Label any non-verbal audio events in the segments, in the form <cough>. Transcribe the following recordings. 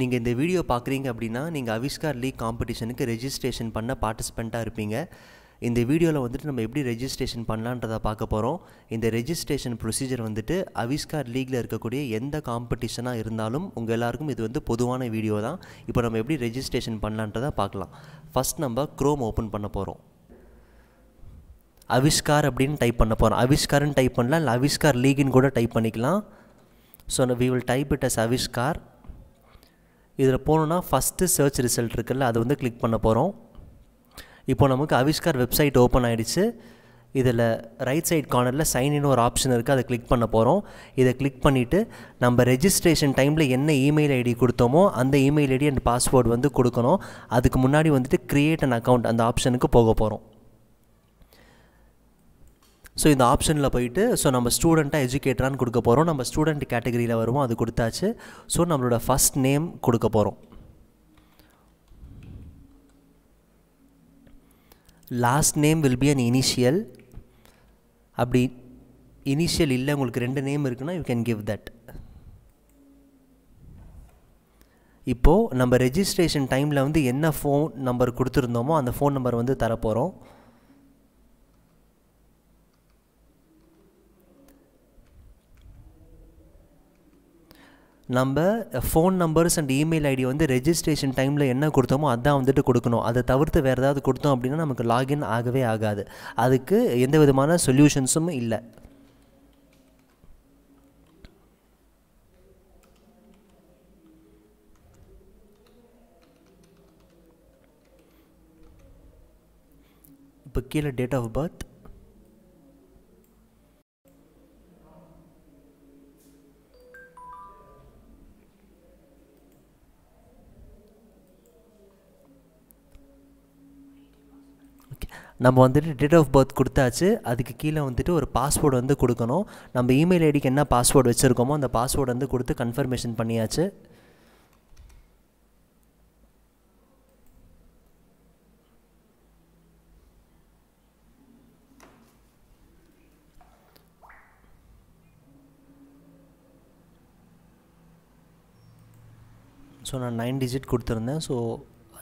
நீங்கள் இந்த வீடியோ பார்க்குறீங்க அப்படின்னா நீங்கள் அவிஷ்கார் லீக் காம்படிஷனுக்கு ரெஜிஸ்ட்ரேஷன் பண்ண பார்ட்டிசிபெண்ட்டாக இருப்பீங்க இந்த வீடியோவில் வந்துட்டு நம்ம எப்படி ரெஜிஸ்ட்ரேஷன் பண்ணலான்றதை பார்க்க போகிறோம் இந்த ரெஜிஸ்ட்ரேஷன் ப்ரொசீஜர் வந்துட்டு அவிஷ்கார் லீகில் இருக்கக்கூடிய எந்த காம்படிஷனாக இருந்தாலும் உங்கள் எல்லாருக்கும் இது வந்து பொதுவான வீடியோ தான் இப்போ நம்ம எப்படி ரெஜிஸ்ட்ரேஷன் பண்ணலான்றதை பார்க்கலாம் ஃபஸ்ட் நம்ம க்ரோம் ஓப்பன் பண்ண போகிறோம் அவிஷ்கார் அப்படின்னு டைப் பண்ண போகிறோம் அவிஷ்கார்னு டைப் பண்ணலாம் இல்லை அவிஷ்கார் லீகின்னு கூட டைப் பண்ணிக்கலாம் so we will type it as Avishkar இதில் போகணுன்னா ஃபஸ்ட்டு சர்ச் ரிசல்ட் இருக்குல்ல அது வந்து கிளிக் பண்ண போகிறோம் இப்போ நமக்கு அவிஷ்கார் வெப்சைட் ஓப்பன் ஆகிடுச்சு இதில் ரைட் சைட் கார்னரில் சைன்இன் ஒரு ஆப்ஷன் இருக்குது அதை கிளிக் பண்ண போகிறோம் இதை கிளிக் பண்ணிவிட்டு நம்ம ரெஜிஸ்ட்ரேஷன் டைமில் என்ன இமெயில் ஐடி கொடுத்தோமோ அந்த இமெயில் ஐடி அண்ட் பாஸ்வேர்டு வந்து கொடுக்கணும் அதுக்கு முன்னாடி வந்துட்டு க்ரியேட் அன் அக்கௌண்ட் அந்த ஆப்ஷனுக்கு போக போகிறோம் ஸோ இந்த ஆப்ஷனில் போயிட்டு ஸோ நம்ம ஸ்டூடெண்ட்டாக எஜுகேட்டரானு கொடுக்க போகிறோம் நம்ம ஸ்டூடெண்ட் கேட்டகரியில் வருவோம் அது கொடுத்தாச்சு ஸோ நம்மளோட ஃபஸ்ட் நேம் கொடுக்க போகிறோம் last name will be an initial அப்படி இனிஷியல் இல்லை உங்களுக்கு ரெண்டு நேம் இருக்குன்னா யூ கேன் கிவ் தட் இப்போது நம்ம ரெஜிஸ்ட்ரேஷன் டைமில் வந்து என்ன ஃபோன் நம்பர் கொடுத்துருந்தோமோ அந்த ஃபோன் நம்பர் வந்து தரப்போகிறோம் நம்ம phone numbers and email ID வந்து ரெஜிஸ்ட்ரேஷன் டைமில் என்ன கொடுத்தோமோ அதான் வந்துட்டு கொடுக்கணும் அதை தவிர்த்து வேறு ஏதாவது கொடுத்தோம் அப்படின்னா நமக்கு லாகின் ஆகவே ஆகாது அதுக்கு எந்த விதமான சொல்யூஷன்ஸும் இல்லை இப்போ கீழே டேட் ஆஃப் பர்த் நம்ம வந்துட்டு டேட் ஆஃப் பர்த் கொடுத்தாச்சு அதுக்கு கீழே வந்துட்டு ஒரு பாஸ்வேர்டு வந்து கொடுக்கணும் நம்ம இமெயில் ஐடிக்கு என்ன பாஸ்வேர்டு வச்சுருக்கோமோ அந்த பாஸ்வேர்டு வந்து கொடுத்து கன்ஃபர்மேஷன் பண்ணியாச்சு ஸோ நான் நைன் டிஜிட் கொடுத்துருந்தேன் so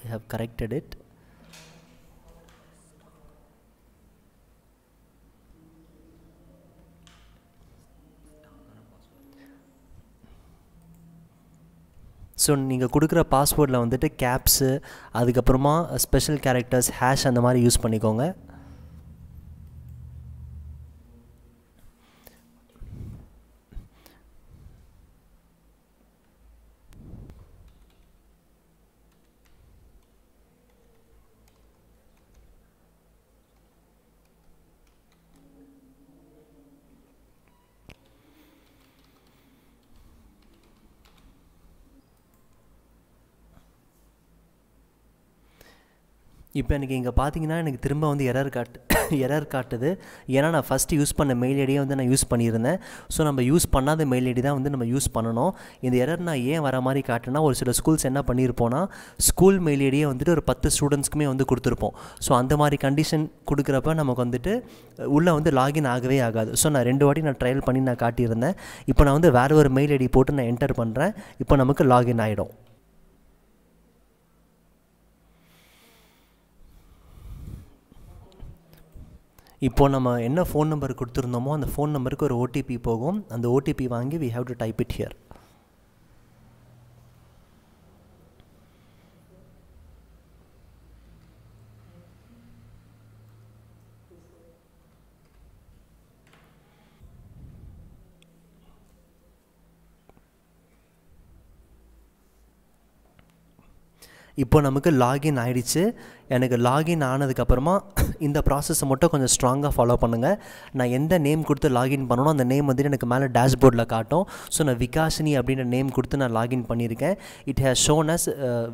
I have corrected it so நீங்கள் கொடுக்குற பாஸ்வேர்டில் வந்துட்டு கேப்ஸு அதுக்கப்புறமா ஸ்பெஷல் கேரக்டர்ஸ் ஹேஷ் அந்த மாதிரி யூஸ் பண்ணிக்கோங்க இப்போ எனக்கு இங்கே பார்த்தீங்கன்னா எனக்கு திரும்ப வந்து எரர் காட்டு எரர் காட்டுது ஏன்னா நான் ஃபஸ்ட்டு யூஸ் பண்ண மெயில் ஐடியை வந்து நான் யூஸ் பண்ணியிருந்தேன் ஸோ நம்ம யூஸ் பண்ணாத மெயில் ஐடி தான் வந்து நம்ம யூஸ் பண்ணணும் இந்த எரர் நான் ஏன் வர மாதிரி காட்டுனா ஒரு சில ஸ்கூல்ஸ் என்ன பண்ணியிருப்போம்னா ஸ்கூல் மெயில் ஐடியை வந்துட்டு ஒரு பத்து ஸ்டூடெண்ட்ஸ்க்குமே வந்து கொடுத்துருப்போம் ஸோ அந்த மாதிரி கண்டிஷன் கொடுக்குறப்ப நமக்கு வந்துட்டு உள்ளே வந்து லாகின் ஆகவே ஆகாது ஸோ நான் ரெண்டு வாட்டி நான் ட்ரையல் பண்ணி நான் காட்டியிருந்தேன் இப்போ நான் வந்து வேறு ஒரு மெயில் ஐடி போட்டு நான் என்டர் பண்ணுறேன் இப்போ நமக்கு லாகின் ஆகிடும் இப்போது நம்ம என்ன ஃபோன் நம்பர் கொடுத்துருந்தோமோ அந்த ஃபோன் நம்பருக்கு ஒரு ஓடிபி போகும் அந்த ஓடிபி வாங்கி we have to type it here இப்போ நமக்கு லாகின் ஆகிடுச்சு எனக்கு லாகின் ஆனதுக்கப்புறமா <coughs> இந்த ப்ராசஸை மட்டும் கொஞ்சம் ஸ்ட்ராங்காக ஃபாலோ பண்ணுங்கள் நான் எந்த நேம் கொடுத்து லாகின் பண்ணணும் அந்த நேம் வந்துட்டு எனக்கு மேலே டேஷ்போர்டில் காட்டும் ஸோ நான் விகாஷினி அப்படின்ற நேம் கொடுத்து நான் லாகின் பண்ணியிருக்கேன் it has shown as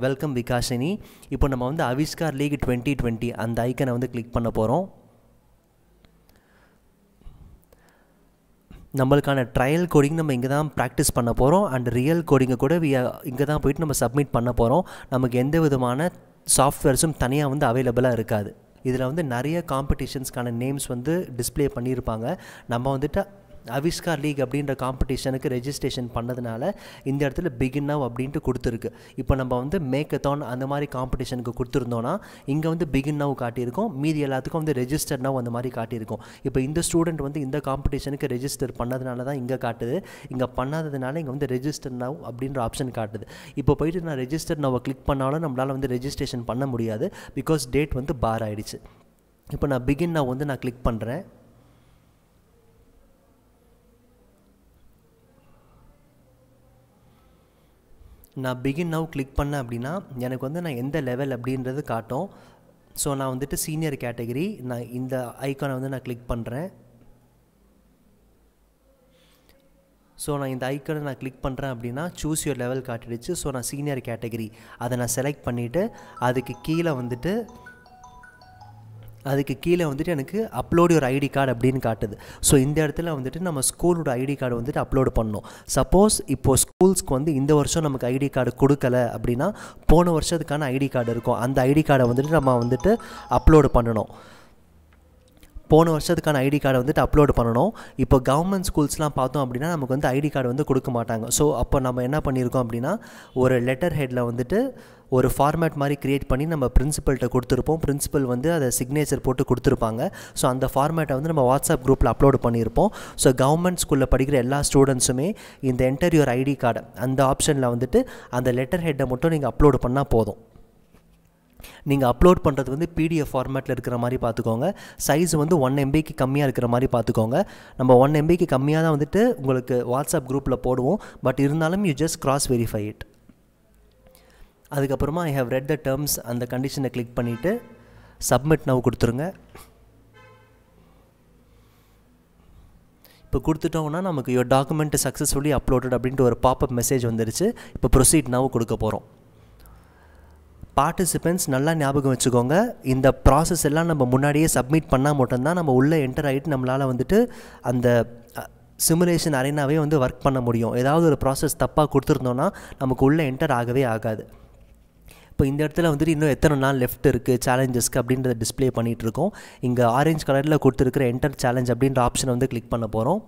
welcome Vikashini இப்போ நம்ம வந்து அவிஷ்கார் லீக் டுவெண்ட்டி டுவெண்ட்டி அந்த ஐக்கனை வந்து கிளிக் பண்ண போகிறோம் நம்மளுக்கான ட்ரையல் கோடிங் நம்ம இங்கே தான் ப்ராக்டிஸ் பண்ண போகிறோம் அண்ட் ரியல் கோடிங்கை கூட இங்கே தான் போயிட்டு நம்ம சப்மிட் பண்ண போகிறோம் நமக்கு எந்த விதமான சாஃப்ட்வேர்ஸும் தனியாக வந்து அவைலபிளாக இருக்காது இதில் வந்து நிறைய காம்படிஷன்ஸ்க்கான நேம்ஸ் வந்து டிஸ்பிளே பண்ணியிருப்பாங்க நம்ம வந்துட்டு அவிஸ்கார் லீக் அப்படின்ற காம்படிஷனுக்கு ரெஜிஸ்ட்ரேஷன் பண்ணதுனால இந்த இடத்துல பிகின் நவ் அப்படின்ட்டு கொடுத்துருக்கு இப்போ நம்ம வந்து மேக்கத்தான் அந்த மாதிரி காம்படிஷனுக்கு கொடுத்துருந்தோன்னா இங்கே வந்து பிகின் நவ் காட்டியிருக்கோம் மீதி எல்லாத்துக்கும் வந்து ரெஜிஸ்டர் நவ் அந்த மாதிரி காட்டியிருக்கோம் இப்போ இந்த ஸ்டூடெண்ட் வந்து இந்த காம்படிஷனுக்கு ரெஜிஸ்டர் பண்ணதுனால தான் இங்கே காட்டுது இங்கே பண்ணாததுனால இங்கே வந்து ரெஜிஸ்டர் நவ் அப்படின்ற ஆப்ஷன் காட்டுது இப்போ போயிட்டு நான் ரெஜிஸ்டர் நவ் கிளிக் பண்ணாலும் நம்மளால் வந்து ரெஜிஸ்ட்ரேஷன் பண்ண முடியாது பிகாஸ் டேட் வந்து பார் ஆகிடுச்சு இப்போ நான் பிகின் நவ் வந்து நான் கிளிக் பண்ணுறேன் நான் பிகின் நவ் கிளிக் பண்ணேன் அப்படின்னா எனக்கு வந்து நான் எந்த லெவல் அப்படின்றது காட்டும் ஸோ நான் வந்துட்டு சீனியர் கேட்டகரி நான் இந்த ஐக்கானை வந்து நான் கிளிக் பண்ணுறேன் ஸோ நான் இந்த ஐக்கனை நான் கிளிக் பண்ணுறேன் அப்படின்னா சூஸ் யூர் லெவல் காட்டிடுச்சு ஸோ நான் சீனியர் கேட்டகரி அதை நான் செலக்ட் பண்ணிவிட்டு அதுக்கு கீழே வந்துட்டு அதுக்கு கீழே வந்துட்டு எனக்கு அப்லோட் ஒரு ஐடி கார்டு அப்படின்னு காட்டுது ஸோ இந்த இடத்துல வந்துட்டு நம்ம ஸ்கூலோட ஐடி கார்டு வந்துட்டு அப்லோடு பண்ணோம் சப்போஸ் இப்போது ஸ்கூல்ஸ்க்கு வந்து இந்த வருஷம் நமக்கு ஐடி கார்டு கொடுக்கல அப்படின்னா போன வருஷத்துக்கான ஐடி கார்டு இருக்கும் அந்த ஐடி கார்டை வந்துட்டு நம்ம வந்துட்டு அப்லோடு பண்ணணும் போன வருஷத்துக்கான ஐடி கார்டை வந்துட்டு அப்லோடு பண்ணணும் இப்போ கவர்மெண்ட் ஸ்கூல்ஸ்லாம் பார்த்தோம் அப்படின்னா நமக்கு வந்து ஐடி கார்டு வந்து கொடுக்க மாட்டாங்க ஸோ அப்போ நம்ம என்ன பண்ணியிருக்கோம் அப்படின்னா ஒரு லெட்டர் ஹெட்டில் வந்துட்டு ஒரு ஃபார்மேட் மாதிரி க்ரியேட் பண்ணி நம்ம பிரின்ஸிபல்கிட்ட கொடுத்துருப்போம் பிரின்ஸிபல் வந்து அதை சிக்னேச்சர் போட்டு கொடுத்துருப்பாங்க ஸோ அந்த ஃபார்மேட்டை வந்து நம்ம வாட்ஸ்அப் குரூப்பில் அப்லோடு பண்ணியிருப்போம் ஸோ கவர்மெண்ட் ஸ்கூலில் படிக்கிற எல்லா ஸ்டூடெண்ட்ஸுமே இந்த என்டர்யூர் ஐடி கார்டு அந்த ஆப்ஷனில் வந்துட்டு அந்த லெட்டர் ஹெட்டை மட்டும் நீங்கள் அப்லோடு பண்ணால் போதும் நீங்கள் அப்லோட் பண்ணுறது வந்து பிடிஎஃப் ஃபார்மேட்டில் இருக்கிற மாதிரி பார்த்துக்கோங்க சைஸ் வந்து ஒன் எம்பிக்கு கம்மியாக இருக்கிற மாதிரி பார்த்துக்கோங்க நம்ம ஒன் எம்பிக்கு கம்மியாக தான் வந்துட்டு உங்களுக்கு வாட்ஸ்அப் குரூப்பில் போடுவோம் பட் இருந்தாலும் you just cross verify it அதுக்கப்புறமா I have read the terms அந்த கண்டிஷனை கிளிக் பண்ணிவிட்டு சப்மிட் நவ் கொடுத்துருங்க இப்போ கொடுத்துட்டோம்னா நமக்கு யோர் டாக்குமெண்ட் சக்ஸஸ்ஃபுல்லி அப்லோடட் அப்படின்ட்டு ஒரு பாப்பப் மெசேஜ் வந்துருச்சு இப்போ ப்ரொசீட் நவ் கொடுக்க போகிறோம் பார்ட்டிசிபெண்ட்ஸ் நல்லா ஞாபகம் வச்சுக்கோங்க இந்த ப்ராசஸ் எல்லாம் நம்ம முன்னாடியே சப்மிட் பண்ணால் மட்டும்தான் நம்ம உள்ளே என்டர் ஆகிட்டு நம்மளால் வந்துட்டு அந்த சிமுலேஷன் அரைனாவே வந்து ஒர்க் பண்ண முடியும் ஏதாவது ஒரு ப்ராசஸ் தப்பாக கொடுத்துருந்தோன்னா நமக்கு உள்ளே என்டர் ஆகவே ஆகாது இப்போ இந்த இடத்துல வந்துட்டு இன்னும் எத்தனை நாள் லெஃப்ட் இருக்குது சேலஞ்சஸ்க்கு அப்படின்றத டிஸ்பிளே பண்ணிகிட்ருக்கோம் இங்கே ஆரஞ்ச் கலரில் கொடுத்துருக்குற என்டர் சேலஞ்ச் அப்படின்ற ஆப்ஷனை வந்து கிளிக் பண்ண போகிறோம்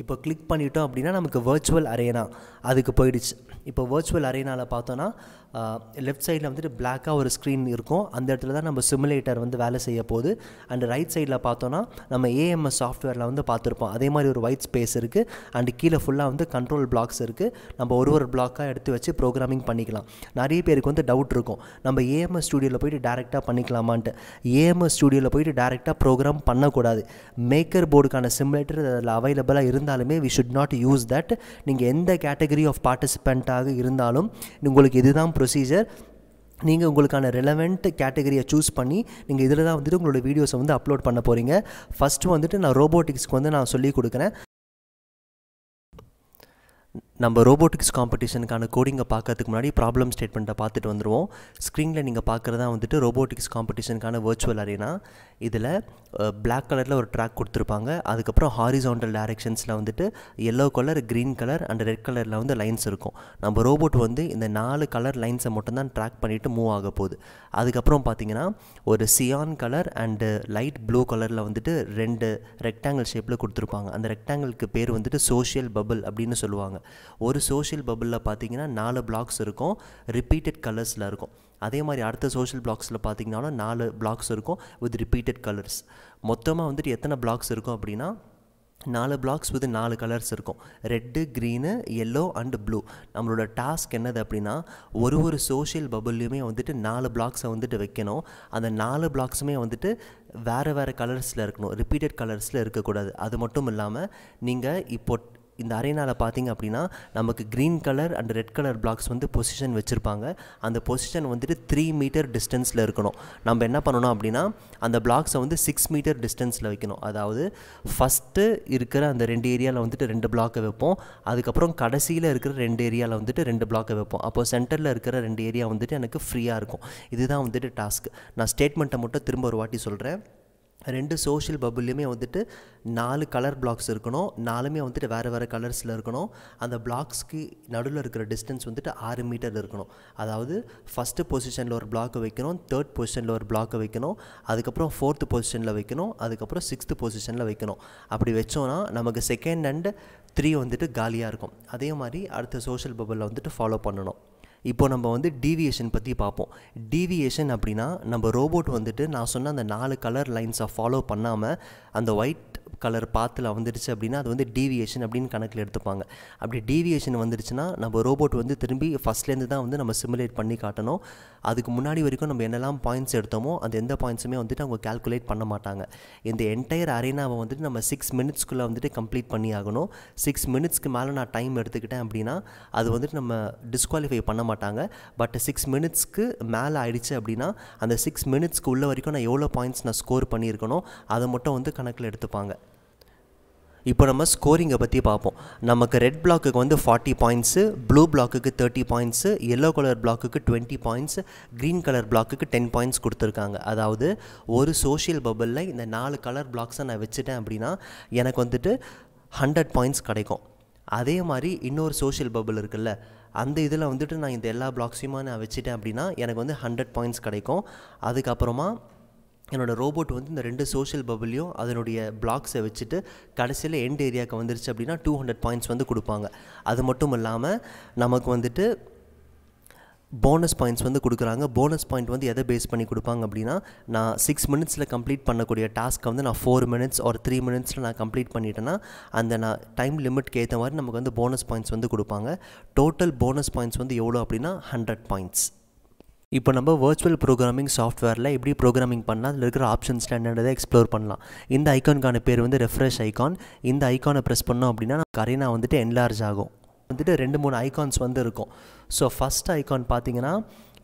இப்போ கிளிக் பண்ணிட்டோம் அப்படின்னா நமக்கு வேர்ச்சுவல் அரேனா அதுக்கு போயிடுச்சு இப்போ வேர்ச்சுவல் அரேனாவில் பார்த்தோன்னா லெஃப்ட் சைடில் வந்துட்டு பிளாக்காக ஒரு ஸ்க்ரீன் இருக்கும் அந்த இடத்துல தான் நம்ம சிமுலேட்டர் வந்து வேலை செய்ய போகுது அண்ட் ரைட் சைடில் பார்த்தோன்னா நம்ம ஏஎம்எஸ் சாஃப்ட்வேரில் வந்து பார்த்துருப்போம் அதே மாதிரி ஒரு ஒயிட் ஸ்பேஸ் இருக்குது அண்டு கீழே ஃபுல்லாக வந்து கண்ட்ரோல் பிளாக்ஸ் இருக்குது நம்ம ஒரு ஒரு பிளாக்காக எடுத்து வச்சு ப்ரோக்ராமிங் பண்ணிக்கலாம் நிறைய பேருக்கு வந்து டவுட் இருக்கும் நம்ம ஏஎம்எஸ் ஸ்டூடியோவில் போயிட்டு டேரெக்டாக பண்ணிக்கலாமான்ட்டு ஏஎம்எஸ் ஸ்டூடியோவில் போயிட்டு டேரெக்டாக ப்ரோக்ராம் பண்ணக்கூடாது மேக்கர் போர்டுக்கான சிமுலேட்டர் அதில் அவைலபிளாக இருந்தாலுமே we should not use that நீங்கள் எந்த கேட்டகரி ஆஃப் பார்ட்டிசிபெண்ட்டாக இருந்தாலும் உங்களுக்கு இதுதான் ப்ரொசீஜர் நீங்கள் உங்களுக்கான ரெலவெண்ட் கேட்டகரியை சூஸ் பண்ணி நீங்கள் இதில் தான் வந்துட்டு உங்களோட வீடியோஸை வந்து அப்லோட் பண்ண போகிறீங்க ஃபஸ்ட்டு வந்துட்டு நான் ரோபோட்டிக்ஸ்க்கு வந்து நான் சொல்லி கொடுக்குறேன் நம்ம ரோபோட்டிக்ஸ் காம்படிஷனுக்கான கோடிங்கை பார்க்கறதுக்கு முன்னாடி ப்ராப்ளம் ஸ்டேட்மெண்ட்டை பார்த்துட்டு வந்துடுவோம் ஸ்க்ரீனில் நீங்கள் பார்க்குறதா வந்துட்டு ரோபோட்டிக்ஸ் காம்படிஷனுக்கான வர்ச்சுவல் அரேனா இதில் பிளாக் கலரில் ஒரு ட்ராக் கொடுத்துருப்பாங்க அதுக்கப்புறம் ஹாரிசோண்டல் டேரெக்ஷன்ஸில் வந்துட்டு yellow colour green colour and red கலரில் வந்து லைன்ஸ் இருக்கும் நம்ம ரோபோட் வந்து இந்த நாலு கலர் லைன்ஸை மட்டும்தான் ட்ராக் பண்ணிவிட்டு மூவ் ஆக போகுது அதுக்கப்புறம் பார்த்தீங்கன்னா ஒரு cyan colour and light blue கலரில் வந்துட்டு ரெண்டு ரெக்டாங்கிள் ஷேப்பில் கொடுத்துருப்பாங்க அந்த ரெக்டாங்கிளுக்கு பேர் வந்துட்டு சோஷியல் பபுள் அப்படின்னு சொல்லுவாங்க ஒரு சோஷியல் பபிளில் பார்த்தீங்கன்னா நாலு பிளாக்ஸ் இருக்கும் ரிப்பீட்டட் கலர்ஸில் இருக்கும் அதே மாதிரி அடுத்த சோஷியல் பிளாக்ஸில் பார்த்தீங்கன்னாலும் நாலு பிளாக்ஸ் இருக்கும் வித் ரிப்பீட்டட் கலர்ஸ் மொத்தமாக வந்துட்டு எத்தனை பிளாக்ஸ் இருக்கும் அப்படின்னா நாலு பிளாக்ஸ் வித் நாலு கலர்ஸ் இருக்கும் red green yellow and blue நம்மளோட டாஸ்க் என்னது அப்படின்னா ஒரு ஒரு சோஷியல் பபுள்லையுமே வந்துட்டு நாலு பிளாக்ஸை வந்துட்டு வைக்கணும் அந்த நாலு பிளாக்ஸுமே வந்துட்டு வேறு வேறு கலர்ஸில் இருக்கணும் ரிப்பீட்டட் கலர்ஸில் இருக்கக்கூடாது அது மட்டும் இல்லாமல் நீங்கள் இப்போ இந்த அரேனாவில் பார்த்திங்க அப்படின்னா நமக்கு green colour and red colour blocks வந்து பொசிஷன் வச்சுருப்பாங்க அந்த பொசிஷன் வந்துட்டு த்ரீ மீட்டர் டிஸ்டன்ஸில் இருக்கணும் நம்ம என்ன பண்ணணும் அப்படின்னா அந்த பிளாக்ஸை வந்து சிக்ஸ் மீட்டர் டிஸ்டன்ஸில் வைக்கணும் அதாவது ஃபஸ்ட்டு இருக்கிற அந்த ரெண்டு ஏரியாவில் வந்துட்டு ரெண்டு பிளாக்கை வைப்போம் அதுக்கப்புறம் கடைசியில் இருக்கிற ரெண்டு ஏரியாவில் வந்துட்டு ரெண்டு பிளாக்கை வைப்போம் அப்போது சென்டரில் இருக்கிற ரெண்டு ஏரியா வந்துட்டு எனக்கு ஃப்ரீயாக இருக்கும் இதுதான் வந்துட்டு டாஸ்க் நான் ஸ்டேட்மெண்ட்டை மட்டும் திரும்ப ஒரு வாட்டி சொல்கிறேன் ரெண்டு சோஷியல் பபுள்லையுமே வந்துட்டு நாலு கலர் பிளாக்ஸ் இருக்கணும் நாலுமே வந்துட்டு வேறு வேறு கலர்ஸில் இருக்கணும் அந்த பிளாக்ஸ்க்கு நடுவில் இருக்கிற டிஸ்டன்ஸ் வந்துட்டு ஆறு மீட்டர் இருக்கணும் அதாவது ஃபஸ்ட்டு பொசிஷனில் ஒரு பிளாக்கை வைக்கணும் தேர்ட் பொசிஷனில் ஒரு பிளாக்கை வைக்கணும் அதுக்கப்புறம் ஃபோர்த்து பொசிஷனில் வைக்கணும் அதுக்கப்புறம் சிக்ஸ்த்து பொசிஷனில் வைக்கணும் அப்படி வச்சோன்னா நமக்கு செகண்ட் அண்ட் த்ரீ வந்துட்டு காலியாக இருக்கும் அதே மாதிரி அடுத்த சோஷியல் பபுளில் வந்துட்டு ஃபாலோ பண்ணணும் இப்போ நம்ம வந்து டீவியேஷன் பற்றி பார்ப்போம் டீவியேஷன் அப்படின்னா நம்ம ரோபோட் வந்துட்டு நான் சொன்ன அந்த நாலு கலர் லைன்ஸை ஃபாலோ பண்ணாமல் அந்த ஒயிட் கலர் பாத்தில் வந்துடுச்சு அப்படின்னா அது வந்து டீவியேஷன் அப்படின்னு கணக்கில் எடுத்துப்பாங்க அப்படி டீவியேஷன் வந்துடுச்சுன்னா நம்ம ரோபோட் வந்து திரும்பி ஃபஸ்ட்லேருந்து தான் வந்து நம்ம சிமுலேட் பண்ணி காட்டணும் அதுக்கு முன்னாடி வரைக்கும் நம்ம என்னெல்லாம் பாயிண்ட்ஸ் எடுத்தோமோ அந்த எந்த பாயிண்ட்ஸுமே வந்துட்டு அவங்க கேல்குலேட் பண்ண மாட்டாங்க இந்த என்டையர் அரேனாவை வந்துட்டு நம்ம சிக்ஸ் மினிட்ஸ்க்குள்ளே வந்துட்டு கம்ப்ளீட் பண்ணி ஆகணும் சிக்ஸ் மினிட்ஸ்க்கு மேலே நான் டைம் எடுத்துக்கிட்டேன் அப்படின்னா அது வந்துட்டு நம்ம டிஸ்குவாலிஃபை பண்ண மாட்டாங்க பட் சிக்ஸ் மினிட்ஸ்க்கு மேலே ஆயிடுச்சு அப்படின்னா அந்த சிக்ஸ் மினிட்ஸ்க்கு உள்ள வரைக்கும் நான் எவ்வளோ பாயிண்ட்ஸ் நான் ஸ்கோர் பண்ணியிருக்கணும் அதை மட்டும் வந்து கணக்கில் எடுத்துப்பாங்க இப்போ நம்ம ஸ்கோரிங்கை பற்றி பார்ப்போம் நமக்கு ரெட் பிளாக்குக்கு வந்து ஃபார்ட்டி பாயிண்ட்ஸு ப்ளூ பிளாக்குக்கு தேர்ட்டி பாயிண்ட்ஸு எல்லோ கலர் பிளாக்குக்கு டுவெண்ட்டி பாயிண்ட்ஸ் க்ரீன் கலர் பிளாக்குக்கு டென் பாயிண்ட்ஸ் கொடுத்துருக்காங்க அதாவது ஒரு சோஷியல் பபிளில் இந்த நாலு கலர் பிளாக்ஸை நான் வச்சுட்டேன் அப்படின்னா எனக்கு வந்துட்டு ஹண்ட்ரட் பாயிண்ட்ஸ் கிடைக்கும் அதே மாதிரி இன்னொரு சோஷியல் பபிள் இருக்குல்ல அந்த இதில் வந்துட்டு நான் இந்த எல்லா பிளாக்ஸையுமா நான் வச்சுட்டேன் அப்படின்னா எனக்கு வந்து ஹண்ட்ரட் பாயிண்ட்ஸ் கிடைக்கும் அதுக்கப்புறமா என்னோடய ரோபோட் வந்து இந்த ரெண்டு சோஷியல் பபிளையும் அதனுடைய பிளாக்ஸை வச்சுட்டு கடைசியில் எண்ட் ஏரியாவுக்கு வந்துருச்சு அப்படின்னா டூ ஹண்ட்ரட் பாயிண்ட்ஸ் வந்து கொடுப்பாங்க அது மட்டும் இல்லாமல் நமக்கு வந்துட்டு போனஸ் பாயிண்ட்ஸ் வந்து கொடுக்குறாங்க போனஸ் பாயிண்ட் வந்து எதை பேஸ் பண்ணி கொடுப்பாங்க அப்படின்னா நான் சிக்ஸ் மினிட்ஸில் கம்ப்ளீட் பண்ணக்கூடிய டாஸ்க்கை வந்து நான் ஃபோர் மினிட்ஸ் ஒரு த்ரீ மினிட்ஸில் நான் கம்ப்ளீட் பண்ணிட்டேன்னா அந்த நான் டைம் லிமிட்க்கு ஏற்ற மாதிரி நமக்கு வந்து போனஸ் பாயிண்ட்ஸ் வந்து கொடுப்பாங்க டோட்டல் போனஸ் பாயிண்ட்ஸ் வந்து எவ்வளோ அப்படின்னா ஹண்ட்ரட் பாயிண்ட்ஸ் இப்போ நம்ம வர்ச்சுவல் ப்ரோக்ராமிங் சாஃப்ட்வேரில் எப்படி ப்ரோக்ராமிங் பண்ணால் அதில் இருக்கிற ஆப்ஷன்ஸ்லாம் என்னென்னதை எக்ஸ்ப்ளோர் பண்ணலாம் இந்த ஐக்கானுக்கான பேர் வந்து ரெஃப்ரெஷ் ஐக்கான் இந்த ஐக்கானை ப்ரெஸ் பண்ணோம் அப்படின்னா கரீனா அரேனா வந்துட்டு என்லார்ஜ் ஆகும் வந்துட்டு ரெண்டு மூணு ஐக்கான்ஸ் வந்து இருக்கும் ஸோ ஃபஸ்ட் ஐக்கான் பார்த்தீங்கன்னா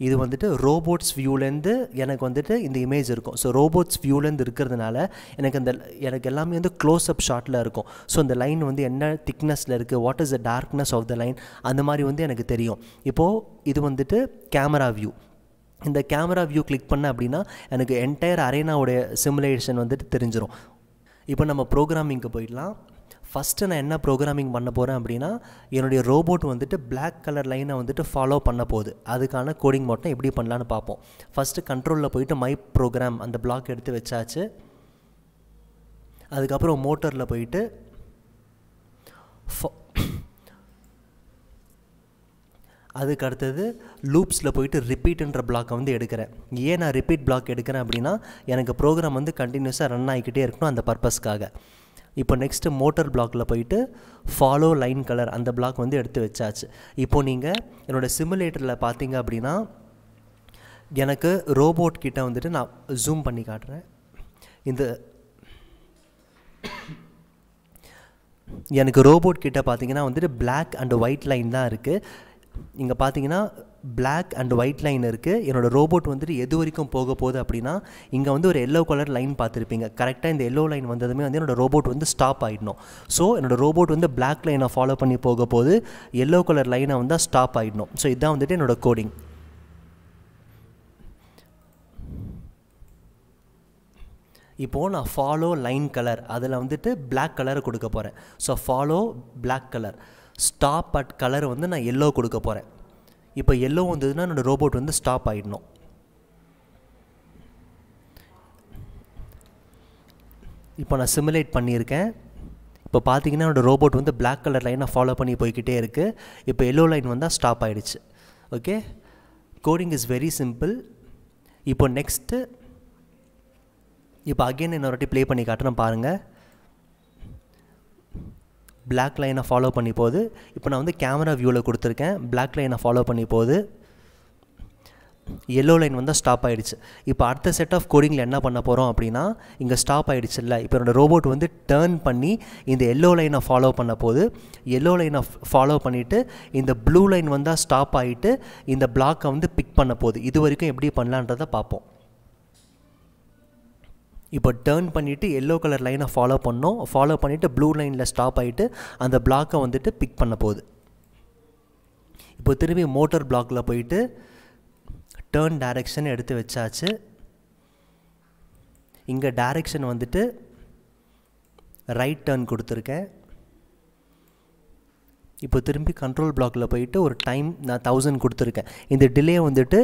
இது வந்துட்டு ரோபோட்ஸ் வியூலேருந்து எனக்கு வந்துட்டு இந்த இமேஜ் இருக்கும் ஸோ ரோபோட்ஸ் வியூலேருந்து இருக்கிறதுனால எனக்கு அந்த எனக்கு எல்லாமே வந்து க்ளோஸ் அப் ஷாட்டில் இருக்கும் ஸோ அந்த லைன் வந்து என்ன திக்னஸில் இருக்குது what is the darkness of the line அந்த மாதிரி வந்து எனக்கு தெரியும் இப்போது இது வந்துட்டு கேமரா வியூ இந்த கேமரா வியூ கிளிக் பண்ண அப்படின்னா எனக்கு என்டையர் அரேனாவுடைய சிமுலேஷன் வந்துட்டு தெரிஞ்சிடும் இப்போ நம்ம ப்ரோக்ராமிங்க்கு போயிடலாம் ஃபஸ்ட்டு நான் என்ன ப்ரோக்ராமிங் பண்ண போகிறேன் அப்படின்னா என்னுடைய ரோபோட் வந்துட்டு பிளாக் கலர் லைனை வந்துட்டு ஃபாலோ பண்ண போகுது அதுக்கான கோடிங் மட்டும் எப்படி பண்ணலான்னு பார்ப்போம் ஃபஸ்ட்டு கண்ட்ரோலில் போயிட்டு மை ப்ரோக்ராம் அந்த பிளாக் எடுத்து வச்சாச்சு அதுக்கப்புறம் மோட்டரில் போயிட்டு அதுக்கு அடுத்தது லூப்ஸில் போயிட்டு ரிப்பீட்டுன்ற பிளாக்கை வந்து எடுக்கிறேன் ஏன் நான் ரிப்பீட் பிளாக் எடுக்கிறேன் அப்படின்னா எனக்கு ப்ரோக்ராம் வந்து கண்டினியூஸாக ரன் ஆகிக்கிட்டே இருக்கணும் அந்த பர்பஸ்க்காக இப்போ நெக்ஸ்ட்டு மோட்டர் பிளாக்கில் போயிட்டு ஃபாலோ லைன் கலர் அந்த பிளாக் வந்து எடுத்து வச்சாச்சு இப்போது நீங்கள் என்னோடய சிமுலேட்டரில் பார்த்தீங்க அப்படின்னா எனக்கு ரோபோட் கிட்ட வந்துட்டு நான் ஜூம் பண்ணி காட்டுறேன் இந்த எனக்கு ரோபோட் கிட்ட பார்த்தீங்கன்னா வந்துட்டு பிளாக் அண்ட் ஒயிட் லைன் தான் இருக்குது இங்கே பார்த்தீங்கன்னா பிளாக் அண்ட் ஒயிட் லைன் இருக்குது என்னோடய ரோபோட் வந்துட்டு எது வரைக்கும் போக போகுது அப்படின்னா இங்கே வந்து ஒரு எல்லோ கலர் லைன் பார்த்துருப்பீங்க கரெக்டாக இந்த எல்லோ லைன் வந்ததுமே வந்து என்னோடய ரோபோட் வந்து ஸ்டாப் ஆகிடணும் ஸோ என்னோடய ரோபோட் வந்து பிளாக் லைனை ஃபாலோ பண்ணி போக போது எல்லோ கலர் லைனை வந்து ஸ்டாப் ஆகிடணும் ஸோ இதுதான் வந்துட்டு என்னோடய கோடிங் இப்போது நான் ஃபாலோ லைன் கலர் அதில் வந்துட்டு பிளாக் கலரை கொடுக்க போகிறேன் so follow black colour stop at colour வந்து நான் எல்லோ கொடுக்க போகிறேன் இப்போ எல்லோ வந்ததுன்னா என்னோடய ரோபோட் வந்து ஸ்டாப் ஆகிடணும் இப்போ நான் சிமுலேட் பண்ணியிருக்கேன் இப்போ பார்த்தீங்கன்னா என்னோடய ரோபோட் வந்து பிளாக் கலர் லைனை ஃபாலோ பண்ணி போய்கிட்டே இருக்குது இப்போ எல்லோ லைன் வந்தால் ஸ்டாப் ஆகிடுச்சு okay coding is very simple இப்போ நெக்ஸ்ட்டு இப்போ அகெயின் இன்னொரு வாட்டி ப்ளே பண்ணி காட்டுறேன் பாருங்கள் பிளாக் லைனை ஃபாலோ பண்ணி போகுது இப்போ நான் வந்து கேமரா வியூவில் கொடுத்துருக்கேன் பிளாக் லைனை ஃபாலோ பண்ணி போகுது எல்லோ லைன் வந்து ஸ்டாப் ஆகிடுச்சு இப்போ அடுத்த செட் ஆஃப் கோடிங்கில் என்ன பண்ண போகிறோம் அப்படின்னா இங்கே ஸ்டாப் ஆகிடுச்சு இல்லை இப்போ என்னோடய ரோபோட் வந்து டேர்ன் பண்ணி இந்த எல்லோ லைனை ஃபாலோ பண்ண போது எல்லோ லைனை ஃபாலோ பண்ணிவிட்டு இந்த ப்ளூ லைன் வந்தால் ஸ்டாப் ஆகிட்டு இந்த பிளாக்கை வந்து பிக் பண்ண போகுது இது வரைக்கும் எப்படி பண்ணலான்றதை பார்ப்போம் இப்போ டேர்ன் பண்ணிவிட்டு எல்லோ கலர் லைனை ஃபாலோ பண்ணோம் ஃபாலோ பண்ணிவிட்டு ப்ளூ லைனில் ஸ்டாப் ஆகிட்டு அந்த பிளாக்கை வந்துட்டு பிக் பண்ண போகுது இப்போ திரும்பி மோட்டர் பிளாக்கில் போயிட்டு டேர்ன் டைரெக்ஷன் எடுத்து வச்சாச்சு இங்கே டைரெக்ஷன் வந்துட்டு ரைட் டேர்ன் கொடுத்துருக்கேன் இப்போ திரும்பி கண்ட்ரோல் பிளாக்கில் போயிட்டு ஒரு டைம் நான் தௌசண்ட் கொடுத்துருக்கேன் இந்த டிலே வந்துட்டு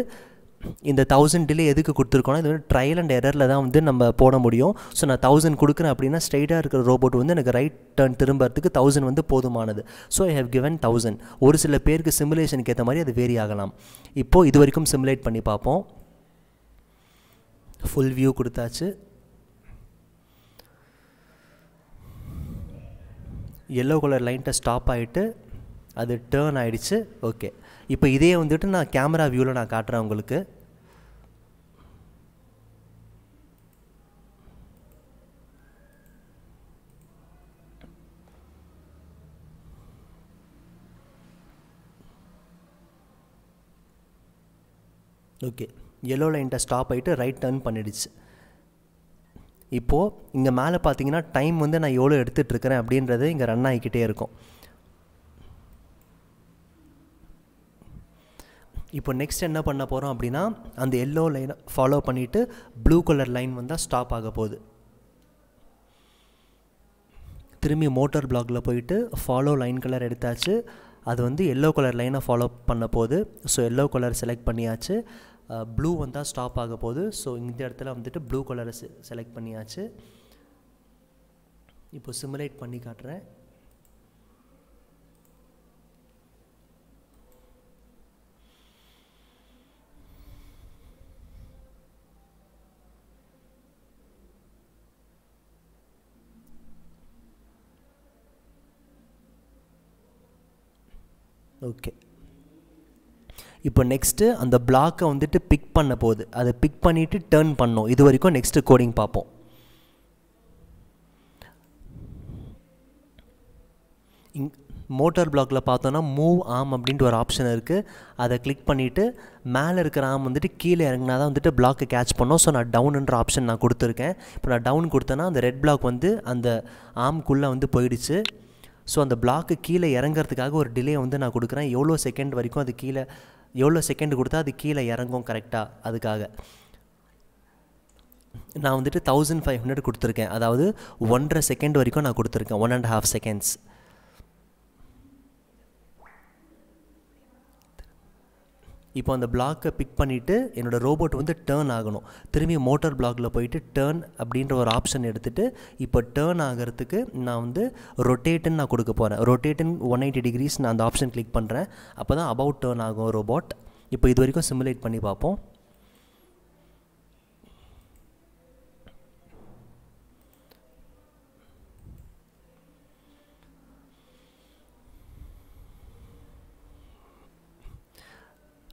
இந்த தௌசண்ட் டிலே எதுக்கு கொடுத்துருக்கோன்னா இது வந்து ட்ரையல் அண்ட் எரரில் தான் வந்து நம்ம போட முடியும் ஸோ நான் தௌசண்ட் கொடுக்குறேன் அப்படின்னா ஸ்ட்ரைட்டாக இருக்கிற ரோபோட் வந்து எனக்கு ரைட் டர்ன் திரும்புறதுக்கு தௌசண்ட் வந்து போதுமானது so I have given thousand ஒரு சில பேருக்கு சிமுலேஷனுக்கு ஏற்ற மாதிரி அது வேரி ஆகலாம் இப்போது இது வரைக்கும் சிமுலேட் பண்ணி பார்ப்போம் ஃபுல் வியூ கொடுத்தாச்சு எல்லோ கலர் லைன்ட்டை ஸ்டாப் ஆகிட்டு அது டேர்ன் ஆகிடுச்சு ஓகே இப்போ இதே வந்துட்டு நான் கேமரா வியூவில் நான் காட்டுறேன் உங்களுக்கு ஓகே எல்லோ லைன்ட்ட ஸ்டாப் ஆகிட்டு ரைட் டர்ன் பண்ணிடுச்சு இப்போது இங்கே மேலே பார்த்தீங்கன்னா டைம் வந்து நான் எவ்வளோ எடுத்துகிட்ருக்கிறேன் அப்படின்றது இங்கே ரன் ஆகிக்கிட்டே இருக்கும் இப்போ நெக்ஸ்ட் என்ன பண்ண போகிறோம் அப்படின்னா அந்த எல்லோ லைனை ஃபாலோ பண்ணிவிட்டு ப்ளூ கலர் லைன் வந்தால் ஸ்டாப் ஆக போகுது திரும்பி மோட்டார் பிளாக்கில் போயிட்டு ஃபாலோ லைன் கலர் எடுத்தாச்சு அது வந்து எல்லோ கலர் லைனை ஃபாலோ பண்ண போகுது ஸோ எல்லோ கலர் செலக்ட் பண்ணியாச்சு ப்ளூ வந்தால் ஸ்டாப் ஆக போகுது ஸோ இந்த இடத்துல வந்துட்டு ப்ளூ கலரை செ செலக்ட் பண்ணியாச்சு இப்போ சிமுலேட் பண்ணி காட்டுறேன் ஓகே இப்போ நெக்ஸ்ட்டு அந்த பிளாக்கை வந்துட்டு பிக் பண்ண போகுது அதை பிக் பண்ணிவிட்டு டேர்ன் பண்ணோம் இது வரைக்கும் நெக்ஸ்ட்டு கோடிங் பார்ப்போம் இங் மோட்டார் பிளாக்கில் பார்த்தோன்னா மூவ் ஆம் அப்படின்ட்டு ஒரு ஆப்ஷன் இருக்குது அதை கிளிக் பண்ணிவிட்டு மேலே இருக்கிற ஆம் வந்துட்டு கீழே இறங்கினா தான் வந்துட்டு பிளாக்கை கேட்ச் பண்ணோம் ஸோ நான் டவுனுன்ற ஆப்ஷன் நான் கொடுத்துருக்கேன் இப்போ நான் டவுன் கொடுத்தேன்னா அந்த ரெட் பிளாக் வந்து அந்த ஆம்குள்ளே வந்து போயிடுச்சு ஸோ அந்த பிளாக்கு கீழே இறங்கிறதுக்காக ஒரு டிலே வந்து நான் கொடுக்குறேன் எவ்வளோ செகண்ட் வரைக்கும் அது கீழே எவ்வளோ செகண்ட் கொடுத்தா அது கீழே இறங்கும் கரெக்டாக அதுக்காக நான் வந்துட்டு தௌசண்ட் ஃபைவ் ஹண்ட்ரட் கொடுத்துருக்கேன் அதாவது ஒன்றரை செகண்ட் வரைக்கும் நான் கொடுத்துருக்கேன் ஒன் அண்ட் ஹாஃப் செகண்ட்ஸ் இப்போ அந்த பிளாக்கை பிக் பண்ணிவிட்டு என்னோடய ரோபோட் வந்து டேர்ன் ஆகணும் திரும்பி மோட்டார் பிளாக்கில் போயிட்டு டேர்ன் அப்படின்ற ஒரு ஆப்ஷன் எடுத்துகிட்டு இப்போ டேர்ன் ஆகிறதுக்கு நான் வந்து ரொட்டேட்டுன்னு நான் கொடுக்க போகிறேன் ரொட்டேட்டுன்னு ஒன் எயிட்டி டிகிரிஸ் நான் அந்த ஆப்ஷன் கிளிக் பண்ணுறேன் அப்போ தான் அபவுட் டேர்ன் ஆகும் ரோபோட் இப்போ இது வரைக்கும் சிமுலேட் பண்ணி பார்ப்போம்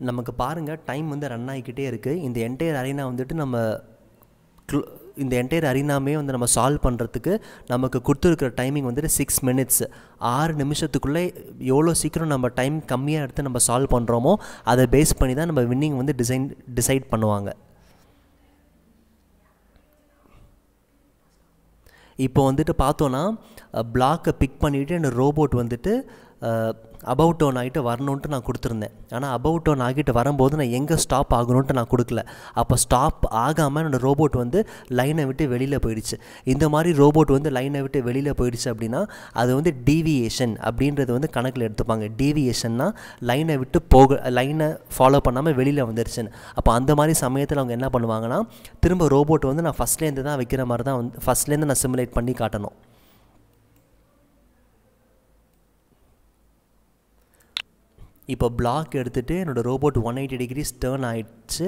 நமக்கு பாருங்கள் டைம் வந்து ரன் ஆகிக்கிட்டே இருக்குது இந்த என்டையர் அரினா வந்துட்டு நம்ம இந்த என்டையர் அரினாமே வந்து நம்ம சால்வ் பண்ணுறதுக்கு நமக்கு கொடுத்துருக்குற டைமிங் வந்துட்டு சிக்ஸ் மினிட்ஸ் ஆறு நிமிஷத்துக்குள்ளே எவ்வளோ சீக்கிரம் நம்ம டைம் கம்மியாக எடுத்து நம்ம சால்வ் பண்ணுறோமோ அதை பேஸ் பண்ணி தான் நம்ம வின்னிங் வந்து டிசைன் டிசைட் பண்ணுவாங்க இப்போ வந்துட்டு பார்த்தோன்னா பிளாக்கை பிக் பண்ணிவிட்டு அந்த ரோபோட் வந்துட்டு அபவுட் டோன் ஆகிட்டு வரணுன்ட்டு நான் கொடுத்துருந்தேன் ஆனால் அபவுட் டோன் ஆகிட்டு வரும்போது நான் எங்கே ஸ்டாப் ஆகணுன்ட்டு நான் கொடுக்கல அப்போ ஸ்டாப் ஆகாமல் என்னோடய ரோபோட் வந்து லைனை விட்டு வெளியில் போயிடுச்சு இந்த மாதிரி ரோபோட் வந்து லைனை விட்டு வெளியில் போயிடுச்சு அப்படின்னா அது வந்து டிவியேஷன் அப்படின்றது வந்து கணக்கில் எடுத்துப்பாங்க டிவியேஷன்னா லைனை விட்டு போக லைனை ஃபாலோ பண்ணாமல் வெளியில் வந்துருச்சுன்னு அப்போ அந்த மாதிரி சமயத்தில் அவங்க என்ன பண்ணுவாங்கன்னா திரும்ப ரோபோட் வந்து நான் ஃபஸ்ட்லேருந்து தான் வைக்கிற மாதிரி தான் வந்து ஃபஸ்ட்லேருந்து நான் சிமுலேட் பண்ணி காட்டணும் இப்போ பிளாக் எடுத்துகிட்டு என்னோடய robot one eighty degrees turn ஆகிடுச்சு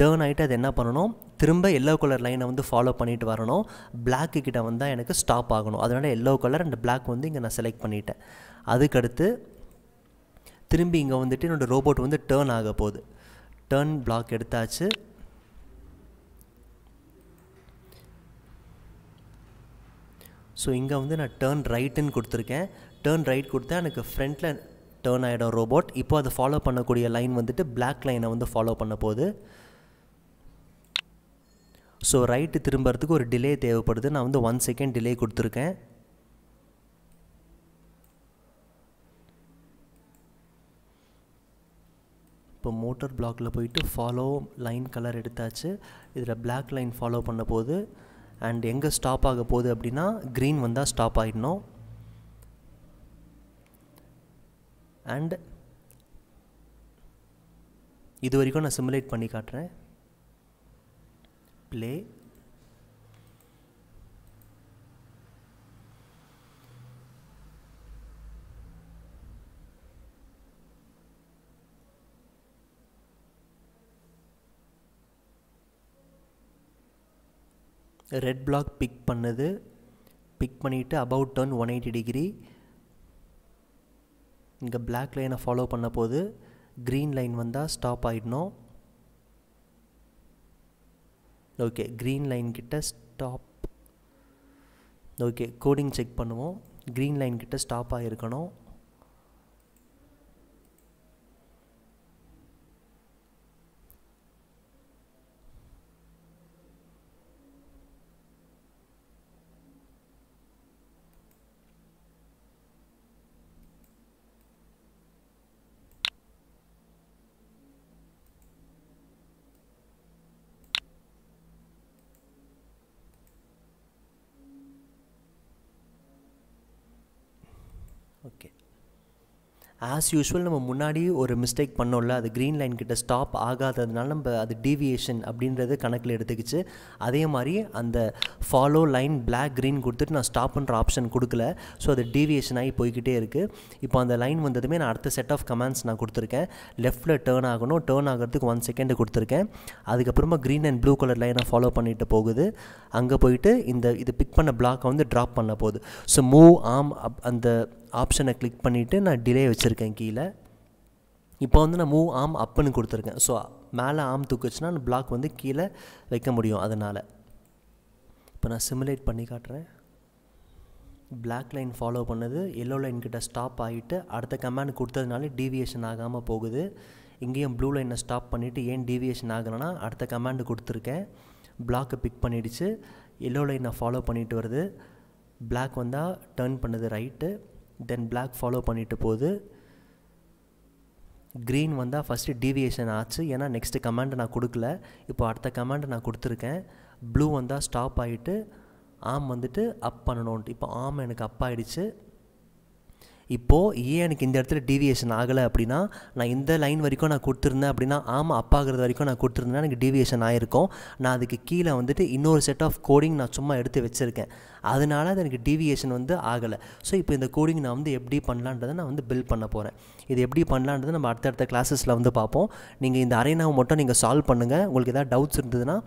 டேர்ன் ஆகிட்டு அது என்ன பண்ணணும் திரும்ப எல்லோ கலர் லைனை வந்து ஃபாலோ பண்ணிட்டு வரணும் பிளாக்கு கிட்டே வந்தால் எனக்கு ஸ்டாப் ஆகணும் அதனால் எல்லோ கலர் அண்ட் பிளாக் வந்து இங்கே நான் செலக்ட் பண்ணிட்டேன் அதுக்கடுத்து திரும்பி இங்கே வந்துட்டு என்னோடய ரோபோட் வந்து டேர்ன் ஆக போகுது டேர்ன் பிளாக் எடுத்தாச்சு ஸோ இங்கே வந்து நான் டேர்ன் ரைட்டுன்னு கொடுத்துருக்கேன் டேர்ன் ரைட் கொடுத்தா எனக்கு ஃப்ரண்ட்டில் டேர்ன் ஆகிடும் ரோபோட் இப்போ அதை ஃபாலோ பண்ணக்கூடிய லைன் வந்துட்டு பிளாக் லைனை வந்து ஃபாலோ பண்ண போகுது ஸோ ரைட்டு திரும்புறதுக்கு ஒரு டிலே தேவைப்படுது நான் வந்து ஒன் செகண்ட் டிலே கொடுத்துருக்கேன் இப்போ மோட்டர் பிளாக்கில் போயிட்டு ஃபாலோ லைன் கலர் எடுத்தாச்சு இதில் பிளாக் லைன் ஃபாலோ பண்ண போது அண்ட் எங்கே ஸ்டாப் ஆக போகுது அப்படின்னா க்ரீன் வந்தால் ஸ்டாப் ஆகிடணும் அண்ட் இது வரைக்கும் நான் சிமுலேட் பண்ணி காட்டுறேன் ப்ளே ரெட் பிளாக் பிக் பண்ணது பிக் பண்ணிவிட்டு about turn one eighty degree இங்கே பிளாக் லைனை ஃபாலோ பண்ண போது க்ரீன் லைன் வந்தால் ஸ்டாப் ஆகிடணும் ஓகே க்ரீன் லைன் கிட்ட ஸ்டாப் ஓகே கோடிங் செக் பண்ணுவோம் க்ரீன் லைன் கிட்ட ஸ்டாப் ஆகிருக்கணும் ஆஸ் யூஷுவல் நம்ம முன்னாடி ஒரு மிஸ்டேக் பண்ணோம்ல அது க்ரீன் லைன் கிட்ட ஸ்டாப் ஆகாததுனால நம்ம அது டீவியேஷன் அப்படின்றத கணக்கில் எடுத்துக்கிச்சு அதே மாதிரி அந்த ஃபாலோ லைன் பிளாக் க்ரீன் கொடுத்துட்டு நான் ஸ்டாப் பண்ணுற ஆப்ஷன் கொடுக்கல ஸோ அது டீவியேஷன் ஆகி போய்கிட்டே இருக்குது இப்போ அந்த லைன் வந்ததுமே நான் அடுத்த செட் ஆஃப் கமெண்ட்ஸ் நான் கொடுத்துருக்கேன் லெஃப்ட்டில் டேர்ன் ஆகணும் டேர்ன் ஆகிறதுக்கு ஒன் செகண்டு கொடுத்துருக்கேன் அதுக்கப்புறமா க்ரீன் அண்ட் ப்ளூ கலர் லைனை ஃபாலோ பண்ணிட்டு போகுது அங்கே போயிட்டு இந்த இது பிக் பண்ண பிளாக்கை வந்து ட்ராப் பண்ண போகுது ஸோ மூவ் ஆம் அப் அந்த ஆப்ஷனை கிளிக் பண்ணிவிட்டு நான் டிலே வச்சுருக்கேன் கீழே இப்போ வந்து நான் மூவ் ஆம் அப்புன்னு கொடுத்துருக்கேன் ஸோ மேலே ஆம் தூக்குச்சுன்னா அந்த பிளாக் வந்து கீழே வைக்க முடியும் அதனால் இப்போ நான் சிமுலேட் பண்ணி காட்டுறேன் பிளாக் லைன் ஃபாலோ பண்ணது எல்லோ லைன் ஸ்டாப் ஆகிட்டு அடுத்த கமாண்ட் கொடுத்ததுனால டீவியேஷன் ஆகாமல் போகுது இங்கேயும் ப்ளூ லைனை ஸ்டாப் பண்ணிவிட்டு ஏன் டீவியேஷன் ஆகலைன்னா அடுத்த கமாண்டு கொடுத்துருக்கேன் பிளாக்கை பிக் பண்ணிடுச்சு எல்லோ லைனை ஃபாலோ பண்ணிட்டு வருது பிளாக் வந்தால் டேர்ன் பண்ணுது ரைட்டு தென் பிளாக் ஃபாலோ பண்ணிட்டு போகுது க்ரீன் வந்தால் ஃபஸ்ட்டு டீவியேஷன் ஆச்சு ஏன்னா நெக்ஸ்ட்டு கமாண்டை நான் கொடுக்கல இப்போ அடுத்த கமாண்டை நான் கொடுத்துருக்கேன் ப்ளூ வந்தால் ஸ்டாப் ஆகிட்டு ஆம் வந்துட்டு அப் பண்ணணும் இப்போ ஆம் எனக்கு அப் ஆகிடுச்சு இப்போது ஏன் எனக்கு இந்த இடத்துல டிவியேஷன் ஆகலை அப்படின்னா நான் இந்த லைன் வரைக்கும் நான் கொடுத்துருந்தேன் அப்படின்னா ஆமாம் அப்பாகிறது வரைக்கும் நான் கொடுத்துருந்தேன் எனக்கு டிவியேஷன் ஆகிருக்கும் நான் அதுக்கு கீழே வந்துட்டு இன்னொரு செட் ஆஃப் கோடிங் நான் சும்மா எடுத்து வச்சுருக்கேன் அதனால் அது எனக்கு டிவியேஷன் வந்து ஆகலை ஸோ இப்போ இந்த கோடிங் நான் வந்து எப்படி பண்ணலான்றதை நான் வந்து பில்ட் பண்ண போகிறேன் இது எப்படி பண்ணலான்றதை நம்ம அடுத்தடுத்த கிளாஸஸில் வந்து பார்ப்போம் நீங்கள் இந்த அரைனாவை மட்டும் நீங்கள் சால்வ் பண்ணுங்கள் உங்களுக்கு எதாவது டவுட்ஸ் இருந்ததுன்னா